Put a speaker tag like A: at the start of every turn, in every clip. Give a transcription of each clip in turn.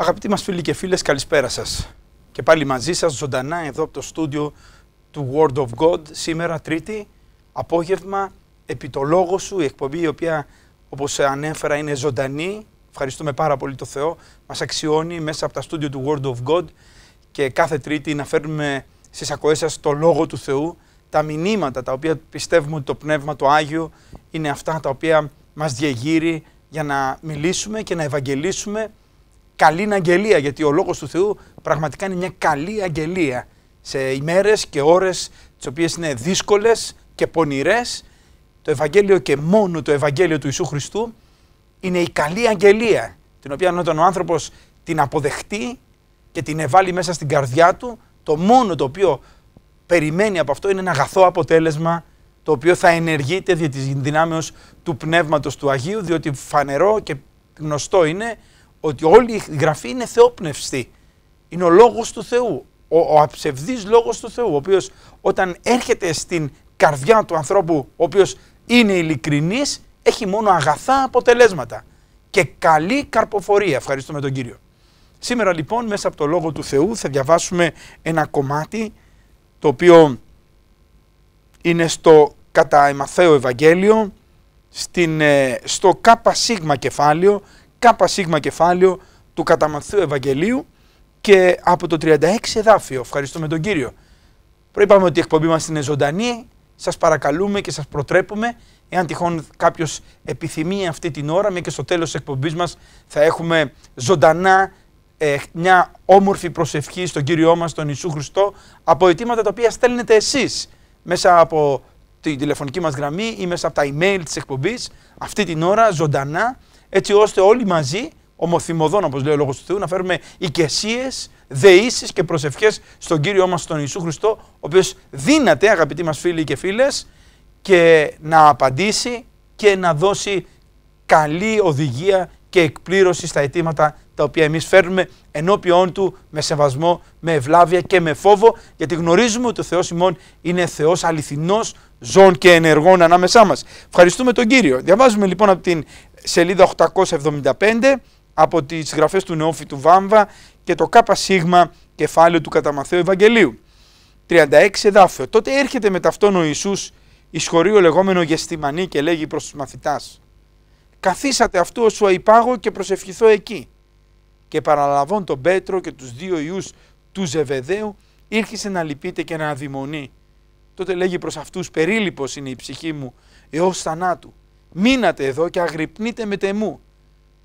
A: Αγαπητοί μας φίλοι και φίλες, καλησπέρα σας. Και πάλι μαζί σας ζωντανά εδώ από το στούντιο του Word of God, σήμερα Τρίτη, απόγευμα, επί το λόγο σου, η εκπομπή η οποία όπως ανέφερα είναι ζωντανή. Ευχαριστούμε πάρα πολύ το Θεό, μας αξιώνει μέσα από τα στούντιο του Word of God και κάθε Τρίτη να φέρνουμε στις ακοές σας το λόγο του Θεού, τα μηνύματα τα οποία πιστεύουμε ότι το Πνεύμα, το Άγιο, είναι αυτά τα οποία μας διεγείρει για να μιλήσουμε και να ευαγγελίσουμε καλή αγγελία, γιατί ο λόγος του Θεού πραγματικά είναι μια καλή αγγελία σε ημέρες και ώρες τις οποίες είναι δύσκολες και πονηρές. Το Ευαγγέλιο και μόνο το Ευαγγέλιο του Ιησού Χριστού είναι η καλή αγγελία, την οποία όταν ο άνθρωπος την αποδεχτεί και την ευάλει μέσα στην καρδιά του, το μόνο το οποίο περιμένει από αυτό είναι ένα αγαθό αποτέλεσμα το οποίο θα ενεργείται δια της δυνάμεως του Πνεύματος του Αγίου, διότι φανερό και γνωστό είναι ότι όλη η γραφή είναι θεόπνευστη. Είναι ο λόγος του Θεού, ο, ο αψευδής λόγος του Θεού, ο οποίος όταν έρχεται στην καρδιά του ανθρώπου, ο οποίος είναι ειλικρινής, έχει μόνο αγαθά αποτελέσματα και καλή καρποφορία. Ευχαριστούμε τον Κύριο. Σήμερα λοιπόν μέσα από το Λόγο του Θεού θα διαβάσουμε ένα κομμάτι το οποίο είναι στο κατά Εμαθαίο Ευαγγέλιο, στην, ε, στο ΚΣ κεφάλαιο ΚΣ κεφάλαιο του Καταμαθού Ευαγγελίου και από το 36 εδάφιο. Ευχαριστούμε τον Κύριο. Προείπαμε ότι η εκπομπή μας είναι ζωντανή. Σας παρακαλούμε και σας προτρέπουμε εάν τυχόν κάποιος επιθυμεί αυτή την ώρα, μια και στο τέλος της εκπομπής μας θα έχουμε ζωντανά ε, μια όμορφη προσευχή στον Κύριό μας, τον Ιησού Χριστό, από αιτήματα τα οποία στέλνετε εσείς μέσα από τη τηλεφωνική μας γραμμή ή μέσα από τα email της εκπομπής, αυτή την ώρα ζωντανά έτσι ώστε όλοι μαζί, ομοθυμωδών όπως λέει ο Λόγος του Θεού, να φέρουμε οικεσίες, δεήσεις και προσευχές στον Κύριό μας τον Ιησού Χριστό, ο οποίος δύναται αγαπητοί μας φίλοι και φίλες και να απαντήσει και να δώσει καλή οδηγία και εκπλήρωση στα αιτήματα τα οποία εμείς φέρνουμε ενώπιόν Του με σεβασμό, με ευλάβεια και με φόβο γιατί γνωρίζουμε ότι ο Θεός ημών είναι Θεός αληθινός ζών και ενεργών ανάμεσά μας. Ευχαριστούμε τον Κύριο. Διαβάζουμε λοιπόν από την σελίδα 875 από τις γραφές του του Βάμβα και το ΚΣ κεφάλαιο του Καταμαθαίου Ευαγγελίου. 36 εδάφιο. Τότε έρχεται με ταυτόν ο Ιησούς ισχωρεί ο λεγόμενο γεστημανή και λέγει προς τους μαθητάς «Καθίσατε αυτού όσου αϊπάγω και προσευχηθώ εκεί». Και παραλαβών τον Πέτρο και τους δύο ιούς του Ζεβεδαίου ήρχισε να λυπείτε και να αδειμονεί. Τότε λέγει προς αυτούς «Περίλυπος είναι η ψυχή μου έως θανάτου» μείνατε εδώ και αγρυπνείτε με τεμού.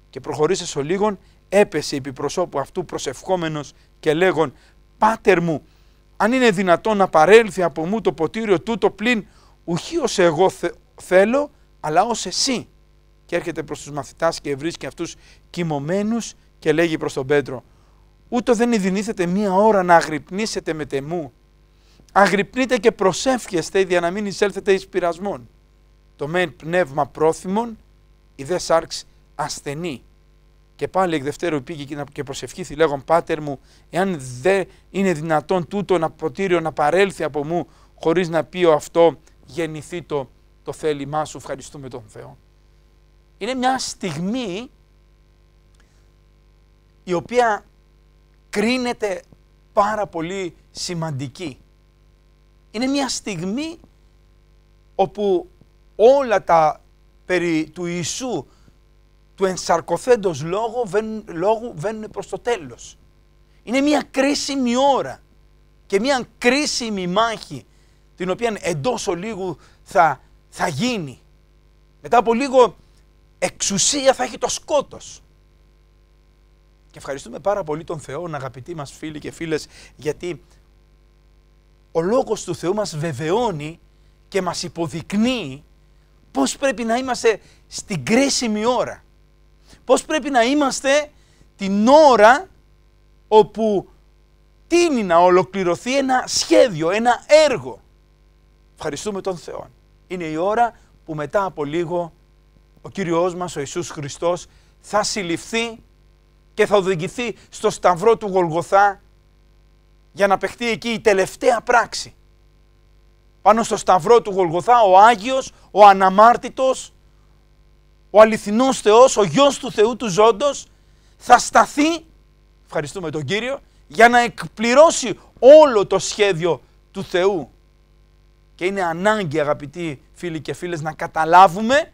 A: Και προχωρήσε ο λίγον, έπεσε επί προσώπου αυτού προσευχόμενος και λέγον, «Πάτερ μου, αν είναι δυνατόν να παρέλθει από μου το ποτήριο τούτο πλην, ουχή ως εγώ θέλω, αλλά ως εσύ». Και έρχεται προς τους μαθητάς και βρίσκει αυτούς κοιμωμένους και λέγει προς τον Πέτρο, «Ούτω δεν ειδηνήθετε μία ώρα να αγρυπνήσετε με τεμού. Αγρυπνείτε και προσεύχεστε, για να μην εισέλθετε εις το μεν πνεύμα πρόθυμων, η δε σάρξ ασθενή. Και πάλι εκ δευτέρου πήγε και προσευχήθη λέγον «Πάτερ μου, εάν δεν είναι δυνατόν τούτο να ποτήριο να παρέλθει από μου χωρίς να πει ο αυτό γεννηθεί το, το θέλημά σου, ευχαριστούμε τον Θεό». Είναι μια στιγμή η οποία κρίνεται πάρα πολύ σημαντική. Είναι μια στιγμή όπου όλα τα περί του Ιησού του ενσαρκωθέντος λόγου βαίνουν, λόγου βαίνουν προς το τέλος. Είναι μια κρίσιμη ώρα και μια κρίσιμη μάχη την οποία εντός ολίγου θα, θα γίνει. Μετά από λίγο εξουσία θα έχει το σκότος. Και ευχαριστούμε πάρα πολύ τον Θεό, αγαπητοί μας φίλοι και φίλες, γιατί ο Λόγος του Θεού μας βεβαιώνει και μας υποδεικνύει πώς πρέπει να είμαστε στην κρίσιμη ώρα. Πώς πρέπει να είμαστε την ώρα όπου τίνει να ολοκληρωθεί ένα σχέδιο, ένα έργο. Ευχαριστούμε τον Θεό. Είναι η ώρα που μετά από λίγο ο Κύριος μας, ο Ιησούς Χριστός, θα συλληφθεί και θα οδηγηθεί στο σταυρό του Γολγοθά για να παιχτεί εκεί η τελευταία πράξη πάνω στο σταυρό του Γολγοθά, ο Άγιος, ο Αναμάρτητος, ο αληθινός Θεός, ο Γιος του Θεού του Ζώντος, θα σταθεί, ευχαριστούμε τον Κύριο, για να εκπληρώσει όλο το σχέδιο του Θεού. Και είναι ανάγκη αγαπητοί φίλοι και φίλες να καταλάβουμε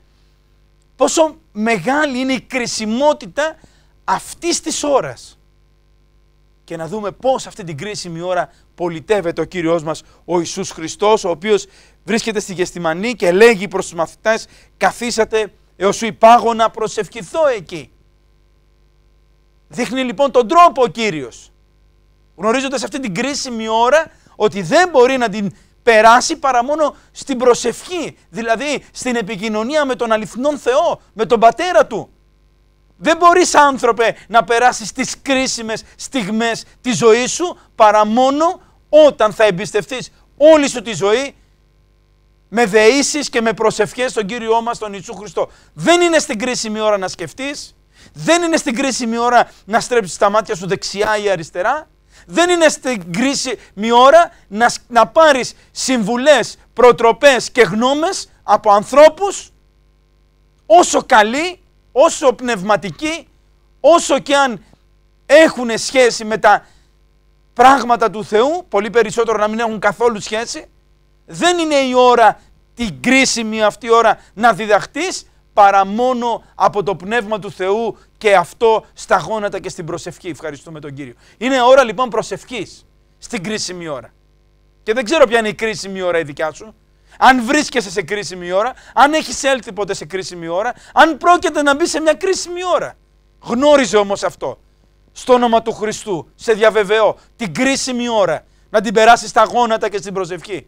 A: πόσο μεγάλη είναι η κρισιμότητα αυτής της ώρας. Και να δούμε πώς αυτή την κρίσιμη ώρα πολιτεύεται ο Κύριος μας ο Ιησούς Χριστός, ο οποίος βρίσκεται στη Γεστημανή και λέγει προς τους μαθητές «Καθίσατε έως σου υπάγω να προσευχηθώ εκεί». Δείχνει λοιπόν τον τρόπο ο Κύριος, γνωρίζοντας αυτή την κρίσιμη ώρα ότι δεν μπορεί να την περάσει παρά μόνο στην προσευχή, δηλαδή στην επικοινωνία με τον αληθινόν Θεό, με τον Πατέρα Του. Δεν μπορείς άνθρωπε να περάσεις τις κρίσιμες στιγμές της ζωής σου παρά μόνο όταν θα εμπιστευτείς όλη σου τη ζωή με δεήσεις και με προσευχές στον Κύριό μας τον Ιησού Χριστό. Δεν είναι στην κρίσιμη ώρα να σκεφτείς, δεν είναι στην κρίσιμη ώρα να στρέψεις τα μάτια σου δεξιά ή αριστερά, δεν είναι στην κρίσιμη ώρα να, να πάρεις συμβουλές, προτροπές και γνώμες από ανθρώπους όσο καλοί, όσο πνευματικοί, όσο και αν έχουν σχέση με τα πράγματα του Θεού, πολύ περισσότερο να μην έχουν καθόλου σχέση. Δεν είναι η ώρα, την κρίσιμη αυτή ώρα να διδαχτείς παρά μόνο από το Πνεύμα του Θεού και αυτό στα γόνατα και στην προσευχή. Ευχαριστούμε τον Κύριο. Είναι ώρα λοιπόν προσευχής στην κρίσιμη ώρα. Και δεν ξέρω ποια είναι η κρίσιμη ώρα η δικιά σου. Αν βρίσκεσαι σε κρίσιμη ώρα, αν έχεις έλθει ποτέ σε κρίσιμη ώρα, αν πρόκειται να μπει σε μια κρίσιμη ώρα. Γνώριζε όμως αυτό στο όνομα του Χριστού, σε διαβεβαιώ, την κρίσιμη ώρα να την περάσεις στα γόνατα και στην προσευχή.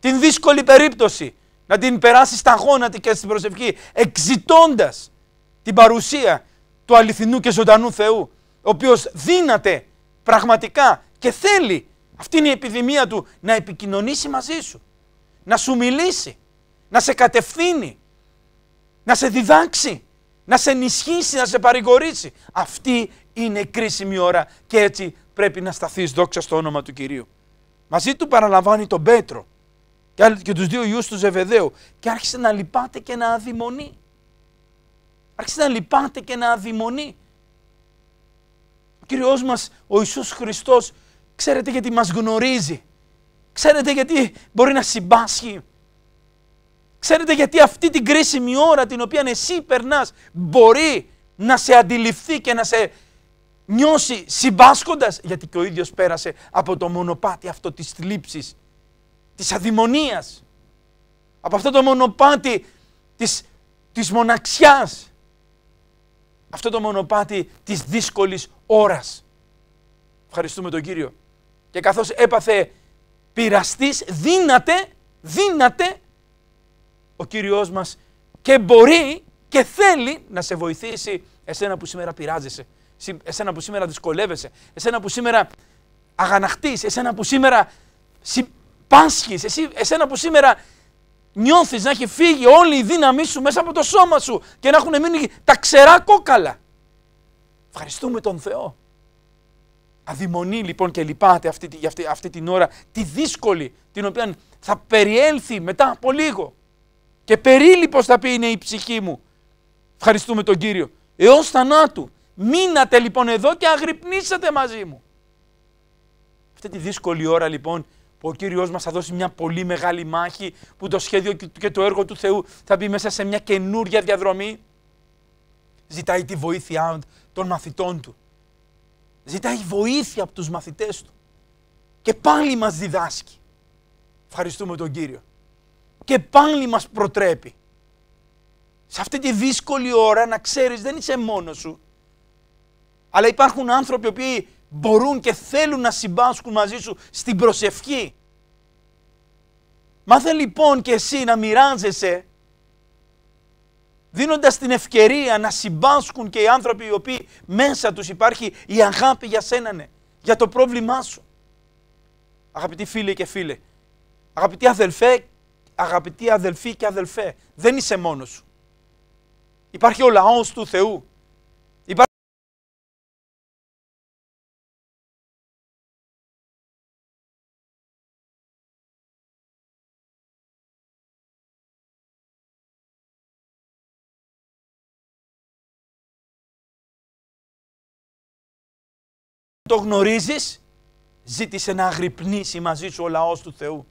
A: Την δύσκολη περίπτωση να την περάσεις στα γόνατα και στην προσευχή, εξητώντας την παρουσία του αληθινού και ζωντανού Θεού, ο οποίος δύναται πραγματικά και θέλει, αυτή είναι η επιδημία του, να επικοινωνήσει μαζί σου, να σου μιλήσει, να σε κατευθύνει, να σε διδάξει, να σε ενισχύσει, να σε παρηγορήσει. Αυτή είναι κρίσιμη ώρα και έτσι πρέπει να σταθείς δόξα στο όνομα του Κυρίου. Μαζί του παραλαμβάνει τον Πέτρο και τους δύο γιους του Ζεβεδαίου και άρχισε να λυπάται και να αδειμονεί. Άρχισε να λυπάται και να αδειμονεί. Ο Κύριος μας, ο Ιησούς Χριστός, ξέρετε γιατί μας γνωρίζει. Ξέρετε γιατί μπορεί να συμπάσχει. Ξέρετε γιατί αυτή την κρίσιμη ώρα την οποία εσύ περνάς μπορεί να σε αντιληφθεί και να σε νιώσει συμπάσχοντας, γιατί και ο ίδιος πέρασε από το μονοπάτι αυτό της θλίψης, της αδημονίας, από αυτό το μονοπάτι της, της μοναξιάς, αυτό το μονοπάτι της δύσκολης ώρας. Ευχαριστούμε τον Κύριο. Και καθώς έπαθε πειραστής, δύναται, δύναται, ο Κύριος μας και μπορεί και θέλει να σε βοηθήσει εσένα που σήμερα πειράζεσαι εσένα που σήμερα δυσκολεύεσαι, εσένα που σήμερα αγαναχτείς, εσένα που σήμερα συμπάσχεις, εσύ, εσένα που σήμερα νιώθεις να έχει φύγει όλη η δύναμή σου μέσα από το σώμα σου και να έχουν μείνει τα ξερά κόκαλα. Ευχαριστούμε τον Θεό. Αδειμονεί λοιπόν και λυπάται αυτή, αυτή, αυτή την ώρα τη δύσκολη την οποία θα περιέλθει μετά από λίγο. Και περίλυπος θα πει είναι η ψυχή μου. Ευχαριστούμε τον Κύριο. Έως θανάτου Μείνατε λοιπόν εδώ και αγρυπνήσατε μαζί μου. Αυτή τη δύσκολη ώρα λοιπόν που ο Κύριος μας θα δώσει μια πολύ μεγάλη μάχη που το σχέδιο και το έργο του Θεού θα μπει μέσα σε μια καινούργια διαδρομή. Ζητάει τη βοήθεια των μαθητών του. Ζητάει βοήθεια από τους μαθητές του. Και πάλι μας διδάσκει. Ευχαριστούμε τον Κύριο. Και πάλι μας προτρέπει. Σε αυτή τη δύσκολη ώρα να ξέρεις δεν είσαι μόνος σου. Αλλά υπάρχουν άνθρωποι που μπορούν και θέλουν να συμπάσχουν μαζί σου στην προσευχή. Μάθε λοιπόν και εσύ να μοιράζεσαι δίνοντας την ευκαιρία να συμπάσχουν και οι άνθρωποι οι οποίοι μέσα τους υπάρχει η αγάπη για ναι, για το πρόβλημά σου. Αγαπητοί φίλοι και φίλες. αγαπητοί αδελφέ, αγαπητοί αδελφοί και αδελφέ, δεν είσαι μόνος σου. Υπάρχει ο λαός του Θεού το γνωρίζεις, ζήτησε να αγρυπνήσει μαζί σου ο λαός του Θεού.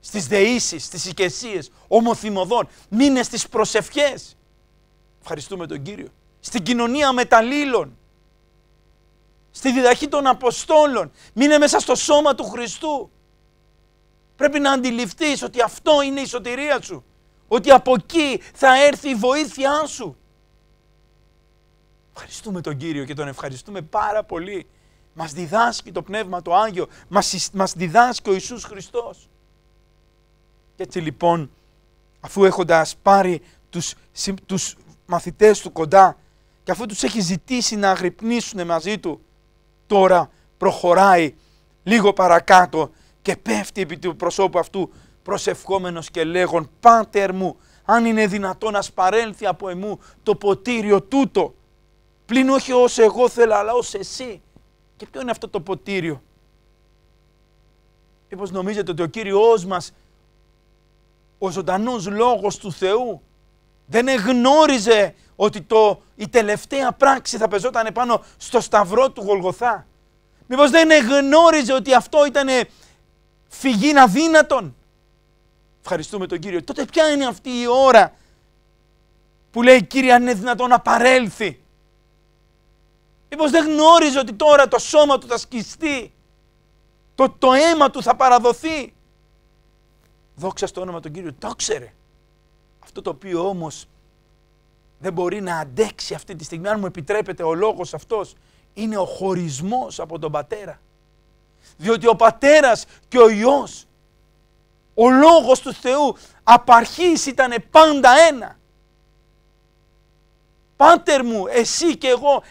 A: Στις δεήσεις, στις οικεσίες, ομοθυμωδών, μήνες στις προσευχές. Ευχαριστούμε τον Κύριο. Στην κοινωνία μεταλλήλων, στη διδαχή των Αποστόλων, μείνε μέσα στο σώμα του Χριστού. Πρέπει να αντιληφθείς ότι αυτό είναι η σωτηρία σου. Ότι από εκεί θα έρθει η βοήθειά σου. Ευχαριστούμε τον Κύριο και τον ευχαριστούμε πάρα πολύ μας διδάσκει το Πνεύμα το Άγιο, μας, μας διδάσκει ο Ιησούς Χριστός. Και έτσι λοιπόν, αφού έχοντας πάρει τους, τους μαθητές του κοντά και αφού τους έχει ζητήσει να αγρυπνήσουν μαζί του, τώρα προχωράει λίγο παρακάτω και πέφτει επί του προσώπου αυτού προσευχόμενος και λέγον «Πάτερ μου, αν είναι δυνατόν να σπαρέλθει από εμού το ποτήριο τούτο, πλην όχι ως εγώ θέλω αλλά ως εσύ». Και ποιο είναι αυτό το ποτήριο. Μήπως νομίζετε ότι ο Κύριος μας, ο ζωντανός λόγος του Θεού, δεν εγνώριζε ότι το, η τελευταία πράξη θα πεζόταν πάνω στο σταυρό του Γολγοθά. Μήπως δεν εγνώριζε ότι αυτό ήταν φυγή αδύνατον. Ευχαριστούμε τον Κύριο. Τότε ποια είναι αυτή η ώρα που λέει Κύριε αν είναι δυνατόν να παρέλθει Μήπως δεν γνώριζε ότι τώρα το σώμα του θα σκιστεί, το, το αίμα του θα παραδοθεί. Δόξα στο όνομα του Κύριου, το ξέρε. Αυτό το οποίο όμως δεν μπορεί να αντέξει αυτή τη στιγμή, αν μου επιτρέπεται ο λόγος αυτός, είναι ο χωρισμός από τον Πατέρα. Διότι ο Πατέρας και ο Υιός, ο Λόγος του Θεού, απαρχής ήταν πάντα ένα. «Πάτερ μου, εσύ και εγώ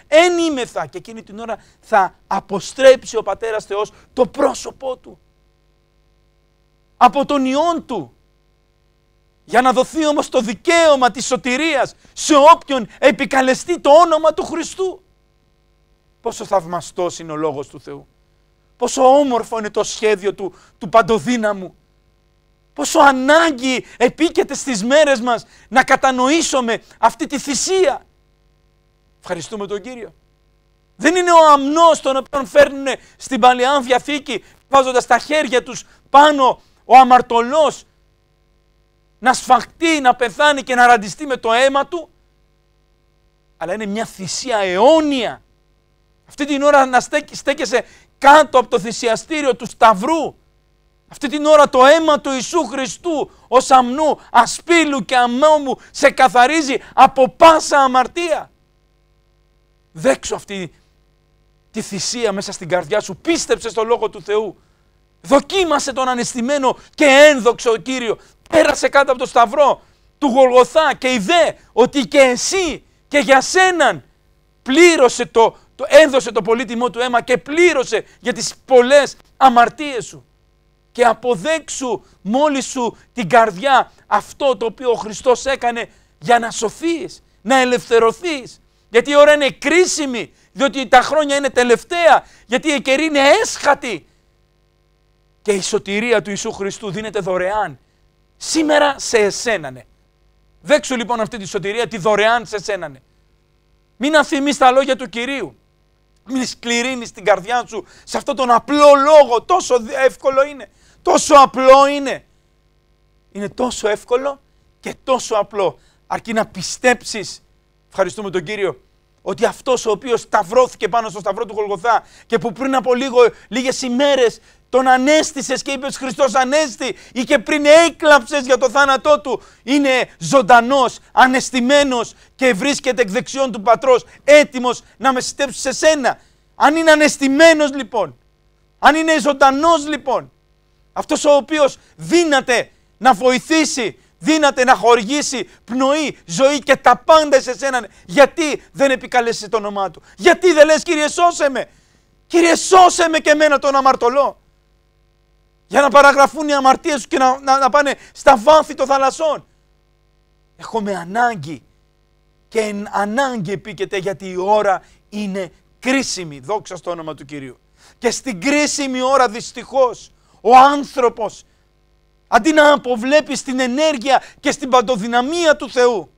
A: θα και εκείνη την ώρα θα αποστρέψει ο Πατέρας Θεός το πρόσωπό Του από τον Υιόν Του για να δοθεί όμως το δικαίωμα της σωτηρίας σε όποιον επικαλεστεί το όνομα του Χριστού. Πόσο θαυμαστός είναι ο Λόγος του Θεού. Πόσο όμορφο είναι το σχέδιο του, του παντοδύναμου. Πόσο ανάγκη επίκεται στις μέρες μας να κατανοήσουμε αυτή τη θυσία. Ευχαριστούμε τον Κύριο. Δεν είναι ο αμνός τον οποίο φέρνουν στην Παλαιά Διαθήκη βάζοντας τα χέρια τους πάνω ο αμαρτωλός να σφαχτεί, να πεθάνει και να ραντιστεί με το αίμα του αλλά είναι μια θυσία αιώνια. Αυτή την ώρα να στέκεσαι κάτω από το θυσιαστήριο του Σταυρού. Αυτή την ώρα το αίμα του Ιησού Χριστού ως αμνού, ασπίλου και αμνόμου σε καθαρίζει από πάσα αμαρτία. Δέξω αυτή τη θυσία μέσα στην καρδιά σου. Πίστεψε στο Λόγο του Θεού. Δοκίμασε τον ανεστημένο και ένδοξο Κύριο. Πέρασε κάτω από το σταυρό του Γολγοθά και είδε ότι και εσύ και για σέναν πλήρωσε το, το, έδωσε το πολύτιμό του αίμα και πλήρωσε για τις πολλές αμαρτίες σου. Και αποδέξου μόλις σου την καρδιά αυτό το οποίο ο Χριστός έκανε για να σωθείς, να ελευθερωθείς, γιατί η ώρα είναι κρίσιμη, διότι τα χρόνια είναι τελευταία, γιατί η καιρή είναι έσχατη. Και η σωτηρία του Ιησού Χριστού δίνεται δωρεάν. Σήμερα σε ναι. Δέξου λοιπόν αυτή τη σωτηρία, τη δωρεάν σε ναι. Μην αφημείς τα λόγια του Κυρίου. Μην σκληρύνεις την καρδιά σου σε αυτόν τον απλό λόγο. Τόσο εύκολο είναι. Τόσο απλό είναι. Είναι τόσο εύκολο και τόσο απλό. Αρκεί να πιστέψεις Ευχαριστούμε τον Κύριο ότι αυτός ο οποίος σταυρώθηκε πάνω στο σταυρό του Γολγοθά και που πριν από λίγο, λίγες ημέρες τον ανέστησες και είπες Χριστός ανέστη ή και πριν έκλαψες για το θάνατό του είναι ζωντανός, ανεστημένος και βρίσκεται εκ δεξιών του Πατρός έτοιμος να με συστέψει σε σένα. Αν είναι ανεστημένος λοιπόν, αν είναι ζωντανός λοιπόν, αυτός ο οποίος δύναται να βοηθήσει δύναται να χορηγήσει πνοή, ζωή και τα πάντα σε σέναν. Γιατί δεν επικαλέσεις το όνομά του. Γιατί δεν λες Κύριε σώσε με. Κύριε σώσε με και εμένα τον αμαρτωλό. Για να παραγραφούν οι αμαρτίες σου και να, να, πάνε στα βάθη των θαλασσών. Έχουμε ανάγκη και εν ανάγκη επίκεται γιατί η ώρα είναι κρίσιμη. Δόξα στο όνομα του Κυρίου. Και στην κρίσιμη ώρα δυστυχώς ο άνθρωπος Αντί να αποβλέπεις την ενέργεια και στην παντοδυναμία του Θεού.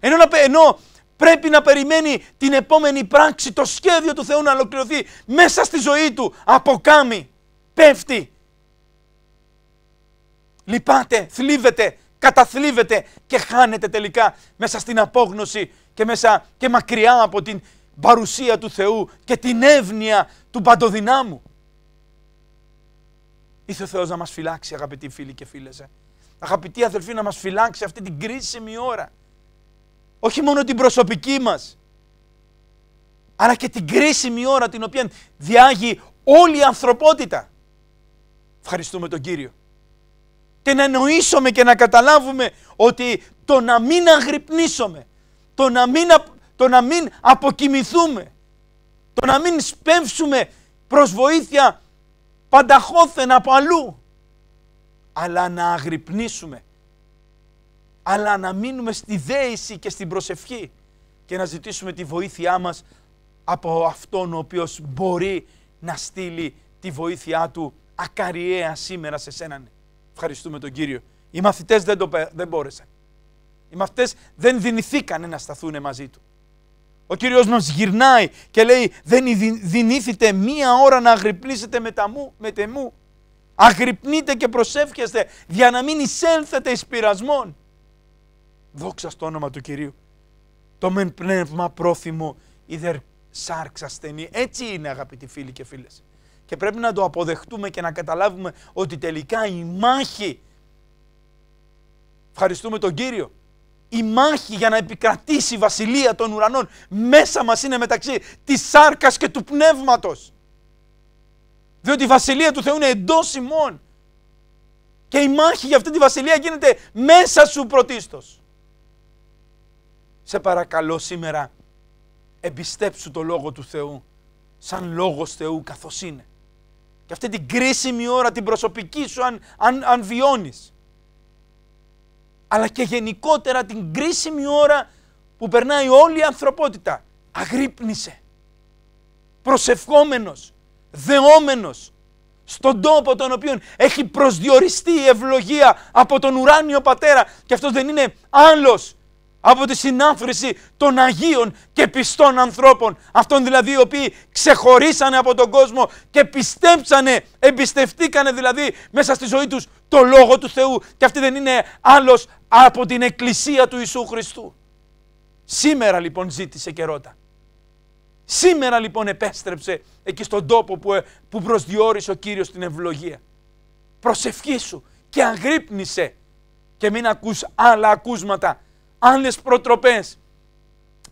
A: Ενώ, ενώ πρέπει να περιμένει την επόμενη πράξη, το σχέδιο του Θεού να ολοκληρωθεί μέσα στη ζωή του. Αποκάμει, πέφτει. Λυπάτε, θλίβεται, καταθλίβετε και χάνεται τελικά μέσα στην απόγνωση και, μέσα, και μακριά από την παρουσία του Θεού και την εύνοια του παντοδυνάμου. Ήθε ο Θεός να μας φυλάξει αγαπητοί φίλοι και φίλες. Ε. Αγαπητοί αδελφοί να μας φυλάξει αυτή την κρίσιμη ώρα. Όχι μόνο την προσωπική μας. Αλλά και την κρίσιμη ώρα την οποία διάγει όλη η ανθρωπότητα. Ευχαριστούμε τον Κύριο. Και να εννοήσουμε και να καταλάβουμε ότι το να μην αγρυπνήσουμε, το να μην, το να μην αποκοιμηθούμε, το να μην σπεύσουμε προς βοήθεια πανταχώθεν από αλλού. Αλλά να αγρυπνήσουμε. Αλλά να μείνουμε στη δέηση και στην προσευχή. Και να ζητήσουμε τη βοήθειά μας από Αυτόν ο οποίος μπορεί να στείλει τη βοήθειά Του ακαριέα σήμερα σε σέναν. Ευχαριστούμε τον Κύριο. Οι μαθητές δεν, το, δεν μπόρεσαν. Οι μαθητές δεν δυνηθήκανε να σταθούν μαζί Του. Ο Κύριος μας γυρνάει και λέει δεν δινήθητε μία ώρα να αγρυπνήσετε με, τα μου, με μου. Αγρυπνείτε και προσεύχεστε για να μην εισέλθετε εις πειρασμόν. Δόξα στο όνομα του Κυρίου. Το μεν πνεύμα πρόθυμο ιδερ σάρξ ασθενή. Έτσι είναι αγαπητοί φίλοι και φίλες. Και πρέπει να το αποδεχτούμε και να καταλάβουμε ότι τελικά η μάχη Ευχαριστούμε τον Κύριο η μάχη για να επικρατήσει η βασιλεία των ουρανών μέσα μας είναι μεταξύ της σάρκας και του πνεύματος. Διότι η βασιλεία του Θεού είναι εντός ημών. Και η μάχη για αυτή τη βασιλεία γίνεται μέσα σου πρωτίστως. Σε παρακαλώ σήμερα εμπιστέψου το Λόγο του Θεού σαν Λόγος Θεού καθώς είναι. Και αυτή την κρίσιμη ώρα την προσωπική σου αν, αν, βιώνεις αλλά και γενικότερα την κρίσιμη ώρα που περνάει όλη η ανθρωπότητα. Αγρύπνησε, προσευχόμενος, δεόμενος, στον τόπο τον οποίο έχει προσδιοριστεί η ευλογία από τον ουράνιο πατέρα και αυτός δεν είναι άλλος από τη συνάφρηση των Αγίων και πιστών ανθρώπων. Αυτών δηλαδή οι οποίοι ξεχωρίσανε από τον κόσμο και πιστέψανε, εμπιστευτήκανε δηλαδή μέσα στη ζωή τους το Λόγο του Θεού και αυτή δεν είναι άλλος από την εκκλησία του Ιησού Χριστού. Σήμερα λοιπόν ζήτησε και ρώτα. Σήμερα λοιπόν επέστρεψε εκεί στον τόπο που, ε, που προσδιορίσε ο Κύριος την ευλογία. Προσευχή σου και αγρύπνησε και μην ακούς άλλα ακούσματα, άλλες προτροπές,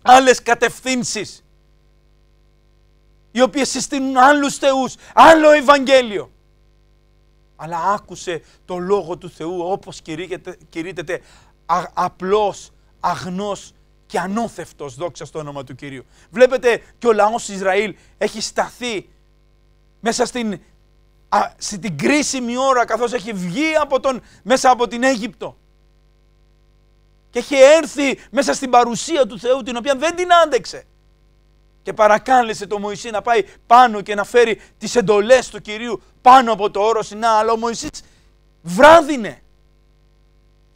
A: άλλες κατευθύνσεις οι οποίες συστήνουν άλλους θεούς, άλλο Ευαγγέλιο αλλά άκουσε το Λόγο του Θεού όπως κηρύτεται α, απλός, αγνός και ανώθευτος, δόξα στο όνομα του Κυρίου. Βλέπετε και ο λαός Ισραήλ έχει σταθεί μέσα στην, α, κρίσιμη ώρα καθώς έχει βγει από τον, μέσα από την Αίγυπτο και έχει έρθει μέσα στην παρουσία του Θεού την οποία δεν την άντεξε και παρακάλεσε τον Μωυσή να πάει πάνω και να φέρει τις εντολές του Κυρίου πάνω από το όρο Σινά, αλλά ο Μωυσής βράδυνε.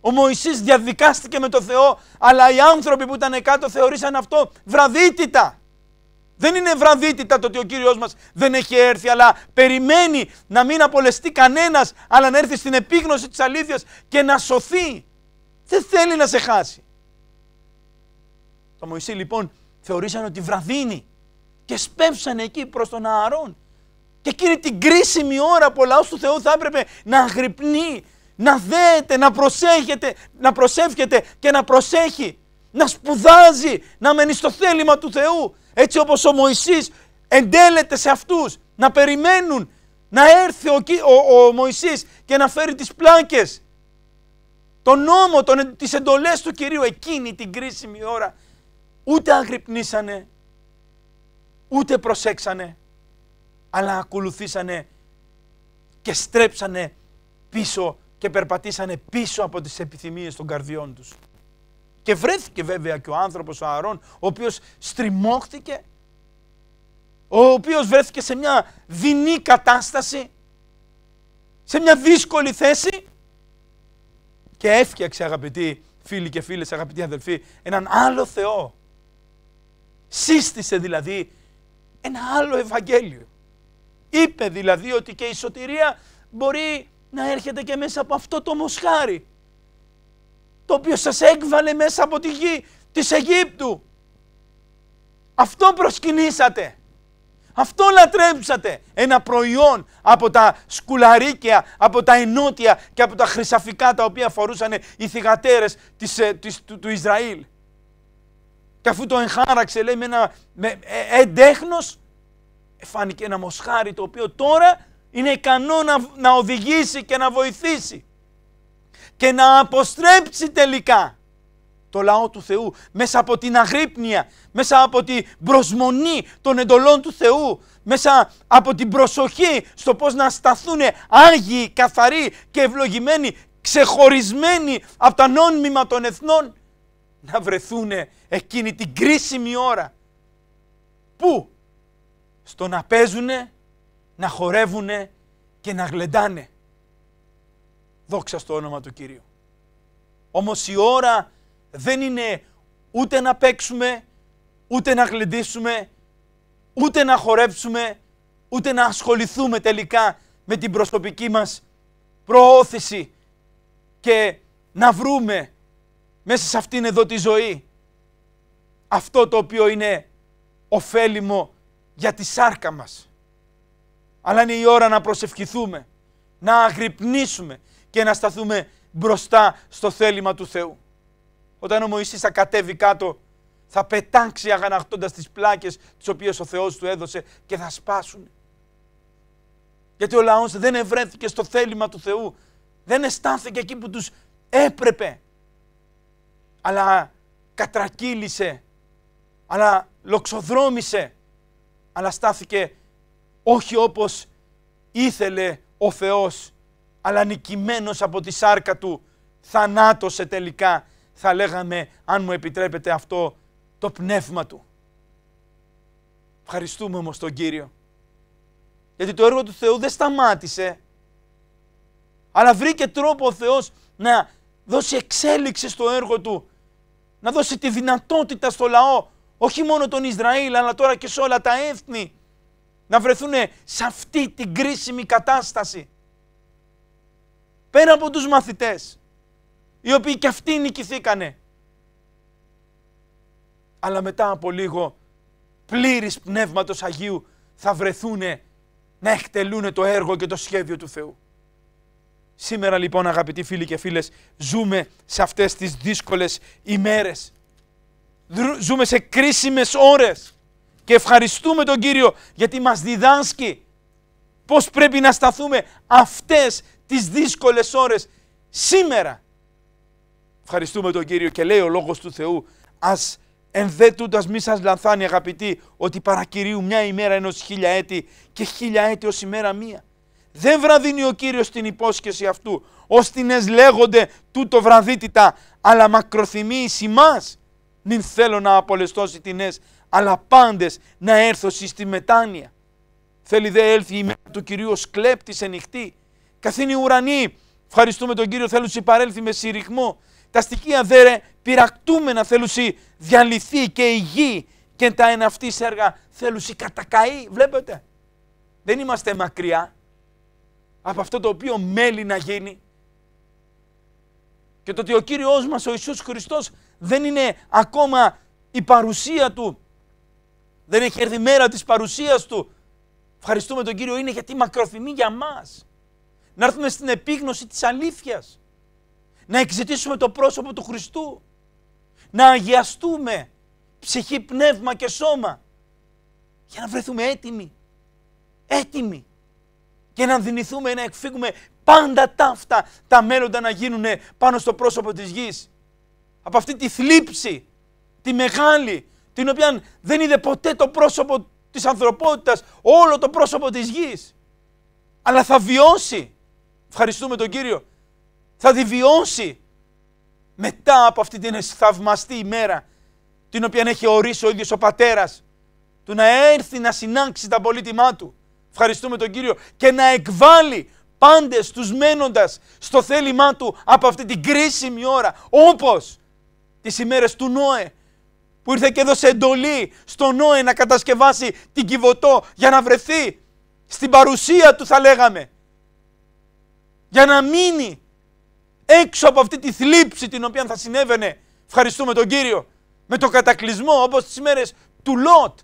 A: Ο Μωυσής διαδικάστηκε με το Θεό, αλλά οι άνθρωποι που ήταν κάτω θεωρήσαν αυτό βραδύτητα. Δεν είναι βραδύτητα το ότι ο Κύριος μας δεν έχει έρθει, αλλά περιμένει να μην απολεστεί κανένας, αλλά να έρθει στην επίγνωση της αλήθειας και να σωθεί. Δεν θέλει να σε χάσει. Το Μωυσή λοιπόν θεωρήσαν ότι βραδίνει και σπέψανε εκεί προς τον Ααρών. Και εκείνη την κρίσιμη ώρα που ο λαός του Θεού θα έπρεπε να αγρυπνεί, να δέεται, να προσέχεται, να προσεύχεται και να προσέχει, να σπουδάζει, να μένει στο θέλημα του Θεού, έτσι όπως ο Μωυσής εντέλεται σε αυτούς, να περιμένουν να έρθει ο, ο, ο Μωυσής και να φέρει τις πλάκες, τον νόμο, τον, τις εντολές του Κυρίου εκείνη την κρίσιμη ώρα ούτε αγρυπνήσανε, ούτε προσέξανε, αλλά ακολουθήσανε και στρέψανε πίσω και περπατήσανε πίσω από τις επιθυμίες των καρδιών τους. Και βρέθηκε βέβαια και ο άνθρωπος ο Αρών, ο οποίος στριμώχθηκε, ο οποίος βρέθηκε σε μια δεινή κατάσταση, σε μια δύσκολη θέση και έφτιαξε αγαπητοί φίλοι και φίλες, αγαπητοί αδελφοί, έναν άλλο Θεό Σύστησε δηλαδή ένα άλλο Ευαγγέλιο. Είπε δηλαδή ότι και η σωτηρία μπορεί να έρχεται και μέσα από αυτό το μοσχάρι το οποίο σας έκβαλε μέσα από τη γη της Αιγύπτου. Αυτό προσκυνήσατε. Αυτό λατρέψατε. Ένα προϊόν από τα σκουλαρίκια, από τα ενότια και από τα χρυσαφικά τα οποία φορούσαν οι θυγατέρες της, ε, του Ισραήλ. Και αφού το εγχάραξε λέει με ένα με, εντέχνος, φάνηκε ένα μοσχάρι το οποίο τώρα είναι ικανό να, να οδηγήσει και να βοηθήσει και να αποστρέψει τελικά το λαό του Θεού μέσα από την αγρύπνια, μέσα από την προσμονή των εντολών του Θεού, μέσα από την προσοχή στο πώς να σταθούν άγιοι, καθαροί και ευλογημένοι, ξεχωρισμένοι από τα νόμιμα των εθνών να βρεθούν εκείνη την κρίσιμη ώρα. Πού? Στο να παίζουν, να χορεύουνε και να γλεντάνε. Δόξα στο όνομα του Κυρίου. Όμως η ώρα δεν είναι ούτε να παίξουμε, ούτε να γλεντήσουμε, ούτε να χορέψουμε, ούτε να ασχοληθούμε τελικά με την προσωπική μας προώθηση και να βρούμε μέσα σε αυτήν εδώ τη ζωή αυτό το οποίο είναι ωφέλιμο για τη σάρκα μας. Αλλά είναι η ώρα να προσευχηθούμε, να αγρυπνήσουμε και να σταθούμε μπροστά στο θέλημα του Θεού. Όταν ο Μωυσής θα κατέβει κάτω, θα πετάξει αγαναχτώντας τις πλάκες τις οποίες ο Θεός του έδωσε και θα σπάσουν. Γιατί ο λαός δεν ευρέθηκε στο θέλημα του Θεού, δεν αισθάνθηκε εκεί που τους έπρεπε αλλά κατρακύλησε, αλλά λοξοδρόμησε, αλλά στάθηκε όχι όπως ήθελε ο Θεός, αλλά νικημένος από τη σάρκα του, θανάτωσε τελικά, θα λέγαμε, αν μου επιτρέπετε αυτό, το πνεύμα του. Ευχαριστούμε όμως τον Κύριο. Γιατί το έργο του Θεού δεν σταμάτησε, αλλά βρήκε τρόπο ο Θεός να δώσει εξέλιξη στο έργο του, να δώσει τη δυνατότητα στο λαό, όχι μόνο τον Ισραήλ, αλλά τώρα και σε όλα τα έθνη, να βρεθούν σε αυτή την κρίσιμη κατάσταση. Πέρα από τους μαθητές, οι οποίοι και αυτοί νικηθήκανε. Αλλά μετά από λίγο, πλήρης πνεύματος Αγίου, θα βρεθούν να εκτελούν το έργο και το σχέδιο του Θεού. Σήμερα λοιπόν αγαπητοί φίλοι και φίλες ζούμε σε αυτές τις δύσκολες ημέρες. Ζούμε σε κρίσιμες ώρες και ευχαριστούμε τον Κύριο γιατί μας διδάσκει πώς πρέπει να σταθούμε αυτές τις δύσκολες ώρες σήμερα. Ευχαριστούμε τον Κύριο και λέει ο Λόγος του Θεού ας ενδέτουντας μη σας λανθάνει αγαπητοί ότι παρακυρίου μια ημέρα ενός έτη και χιλιαέτη ως ημέρα μία. Δεν βραδίνει ο Κύριος την υπόσχεση αυτού, την λέγονται τούτο βραδύτητα, αλλά μακροθυμεί εις ημάς. Μην θέλω να απολεστώσει τινές, αλλά πάντες να έρθω στη μετάνοια. Θέλει δε έλθει η μέρα του Κυρίου σε νυχτή. Καθήν οι ουρανοί, ευχαριστούμε τον Κύριο, θέλουν παρέλθει με συρριχμό. Τα στοιχεία δέρε πειρακτούμενα θέλουσι διαλυθεί και η γη και τα εν έργα, έργα θέλουσι κατακαεί. Βλέπετε, δεν είμαστε μακριά από αυτό το οποίο μέλει να γίνει. Και το ότι ο Κύριος μας ο Ιησούς Χριστός δεν είναι ακόμα η παρουσία Του. Δεν έχει έρθει η μέρα της παρουσίας Του. Ευχαριστούμε τον Κύριο είναι γιατί μακροθυμεί για μας. Να έρθουμε στην επίγνωση της αλήθειας. Να εξητήσουμε το πρόσωπο του Χριστού. Να αγιαστούμε ψυχή, πνεύμα και σώμα. Για να βρεθούμε έτοιμοι. Έτοιμοι και να δυνηθούμε να εκφύγουμε πάντα ταύτα τα μέλλοντα να γίνουν πάνω στο πρόσωπο της γης. Από αυτή τη θλίψη, τη μεγάλη, την οποία δεν είδε ποτέ το πρόσωπο της ανθρωπότητας, όλο το πρόσωπο της γης. Αλλά θα βιώσει, ευχαριστούμε τον Κύριο, θα τη βιώσει μετά από αυτή την θαυμαστή ημέρα την οποία έχει ορίσει ο ίδιος ο πατέρας του να έρθει να συνάξει τα πολίτημά του Ευχαριστούμε τον Κύριο και να εκβάλει πάντες τους μένοντας στο θέλημά του από αυτή την κρίσιμη ώρα όπως τις ημέρες του Νόε που ήρθε και έδωσε εντολή στον Νόε να κατασκευάσει την Κιβωτό για να βρεθεί στην παρουσία του θα λέγαμε για να μείνει έξω από αυτή τη θλίψη την οποία θα συνέβαινε ευχαριστούμε τον Κύριο με τον κατακλυσμό όπως τις ημέρες του Λότ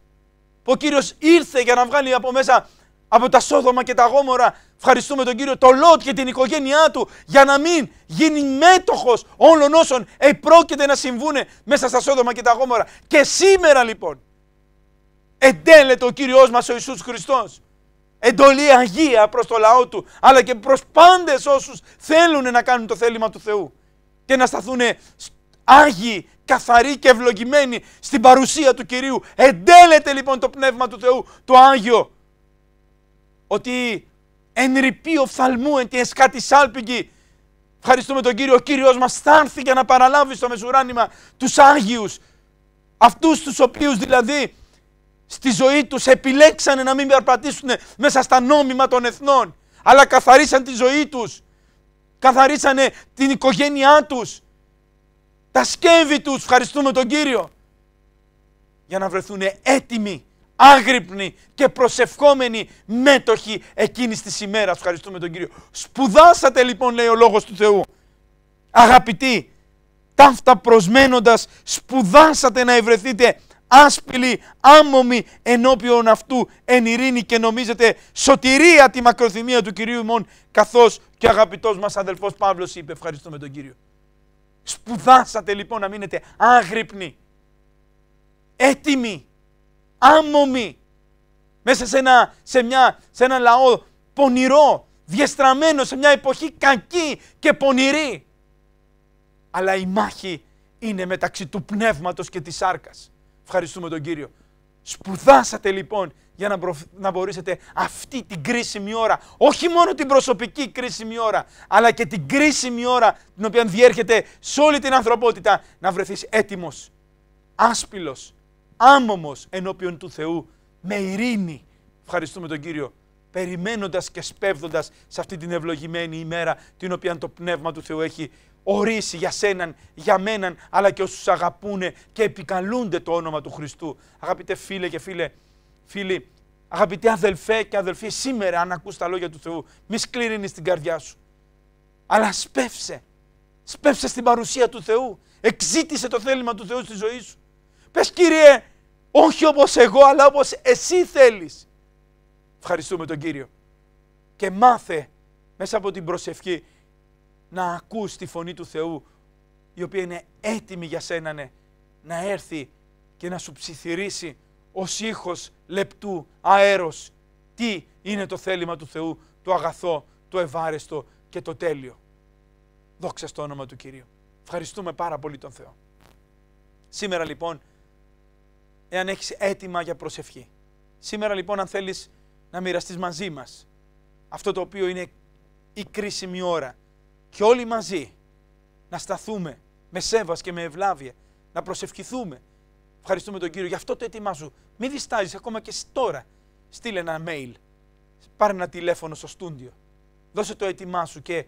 A: που ο Κύριος ήρθε για να βγάλει από μέσα από τα Σόδομα και τα Γόμορα. Ευχαριστούμε τον Κύριο, το Λότ και την οικογένειά του για να μην γίνει μέτοχος όλων όσων επρόκειται να συμβούνε μέσα στα Σόδομα και τα Γόμορα. Και σήμερα λοιπόν εντέλεται ο Κύριος μας ο Ιησούς Χριστός. Εντολή Αγία προς το λαό του, αλλά και προς πάντες όσους θέλουν να κάνουν το θέλημα του Θεού και να σταθούν άγιοι, καθαροί και ευλογημένοι στην παρουσία του Κυρίου. Εντέλεται λοιπόν το Πνεύμα του Θεού, το Άγιο, ότι εν ρηπεί οφθαλμού εν τη εσκάτη σάλπικη. Ευχαριστούμε τον Κύριο. Ο Κύριος μας θάνθηκε για να παραλάβει στο μεσουράνημα τους Άγιους. Αυτούς τους οποίους δηλαδή στη ζωή τους επιλέξανε να μην περπατήσουν μέσα στα νόμιμα των εθνών. Αλλά καθαρίσαν τη ζωή τους. Καθαρίσανε την οικογένειά τους. Τα σκεύη τους. Ευχαριστούμε τον Κύριο. Για να βρεθούν έτοιμοι άγρυπνοι και προσευχόμενοι μέτοχοι εκείνης της ημέρας. Ευχαριστούμε τον Κύριο. Σπουδάσατε λοιπόν λέει ο Λόγος του Θεού. Αγαπητοί, ταύτα προσμένοντας σπουδάσατε να ευρεθείτε άσπηλοι, άμμομοι ενώπιον αυτού εν ειρήνη και νομίζετε σωτηρία τη μακροθυμία του Κυρίου ημών καθώς και αγαπητός μας αδελφός Παύλος είπε ευχαριστούμε τον Κύριο. Σπουδάσατε λοιπόν να μείνετε άγρυπνοι, έτοιμοι άμμομη μέσα σε ένα, σε μια, σε ένα λαό πονηρό, διεστραμμένο σε μια εποχή κακή και πονηρή. Αλλά η μάχη είναι μεταξύ του πνεύματος και της σάρκας. Ευχαριστούμε τον Κύριο. Σπουδάσατε λοιπόν για να, να μπορέσετε αυτή την κρίσιμη ώρα, όχι μόνο την προσωπική κρίσιμη ώρα, αλλά και την κρίσιμη ώρα την οποία διέρχεται σε όλη την ανθρωπότητα, να βρεθείς έτοιμος, άσπυλος, άμμομος ενώπιον του Θεού με ειρήνη. Ευχαριστούμε τον Κύριο περιμένοντας και σπέβδοντας σε αυτή την ευλογημένη ημέρα την οποία το Πνεύμα του Θεού έχει ορίσει για σέναν, για μέναν, αλλά και όσους αγαπούνε και επικαλούνται το όνομα του Χριστού. Αγαπητέ φίλε και φίλε, φίλοι, αγαπητέ αδελφέ και αδελφοί, σήμερα αν ακούς τα λόγια του Θεού, μη σκληρίνεις την καρδιά σου, αλλά σπεύσε, σπεύσε στην παρουσία του Θεού, εξήτησε το θέλημα του Θεού στη ζωή σου. Πες Κύριε, όχι όπως εγώ, αλλά όπως εσύ θέλεις. Ευχαριστούμε τον Κύριο. Και μάθε μέσα από την προσευχή να ακούς τη φωνή του Θεού, η οποία είναι έτοιμη για σένα, ναι, να έρθει και να σου ψιθυρίσει ως ήχος λεπτού αέρος. Τι είναι το θέλημα του Θεού, το αγαθό, το ευάρεστο και το τέλειο. Δόξα στο όνομα του Κυρίου. Ευχαριστούμε πάρα πολύ τον Θεό. Σήμερα λοιπόν εάν έχεις έτοιμα για προσευχή. Σήμερα λοιπόν αν θέλεις να μοιραστείς μαζί μας αυτό το οποίο είναι η κρίσιμη ώρα και όλοι μαζί να σταθούμε με σέβας και με ευλάβεια, να προσευχηθούμε. Ευχαριστούμε τον Κύριο για αυτό το έτοιμά σου. Μην διστάζεις ακόμα και τώρα. Στείλε ένα mail, πάρε ένα τηλέφωνο στο στούντιο, δώσε το έτοιμά σου και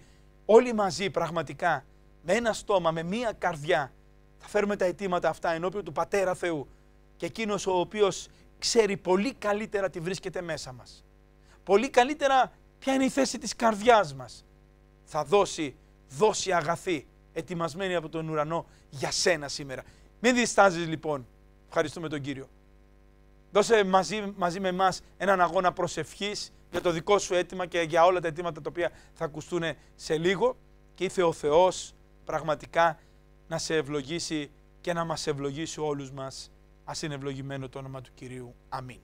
A: όλοι μαζί πραγματικά με ένα στόμα, με μία καρδιά θα φέρουμε τα αιτήματα αυτά ενώπιον του Πατέρα Θεού και εκείνος ο οποίος ξέρει πολύ καλύτερα τι βρίσκεται μέσα μας. Πολύ καλύτερα ποια είναι η θέση της καρδιάς μας. Θα δώσει, δώσει αγαθή, ετοιμασμένη από τον ουρανό για σένα σήμερα. Μην διστάζεις λοιπόν. Ευχαριστούμε τον Κύριο. Δώσε μαζί, μαζί με εμάς έναν αγώνα προσευχής για το δικό σου αίτημα και για όλα τα αιτήματα τα οποία θα ακουστούν σε λίγο. Και ήθε ο Θεός πραγματικά να σε ευλογήσει και να μας ευλογήσει όλους μας. Ας είναι ευλογημένο το όνομα του Κυρίου. Αμήν.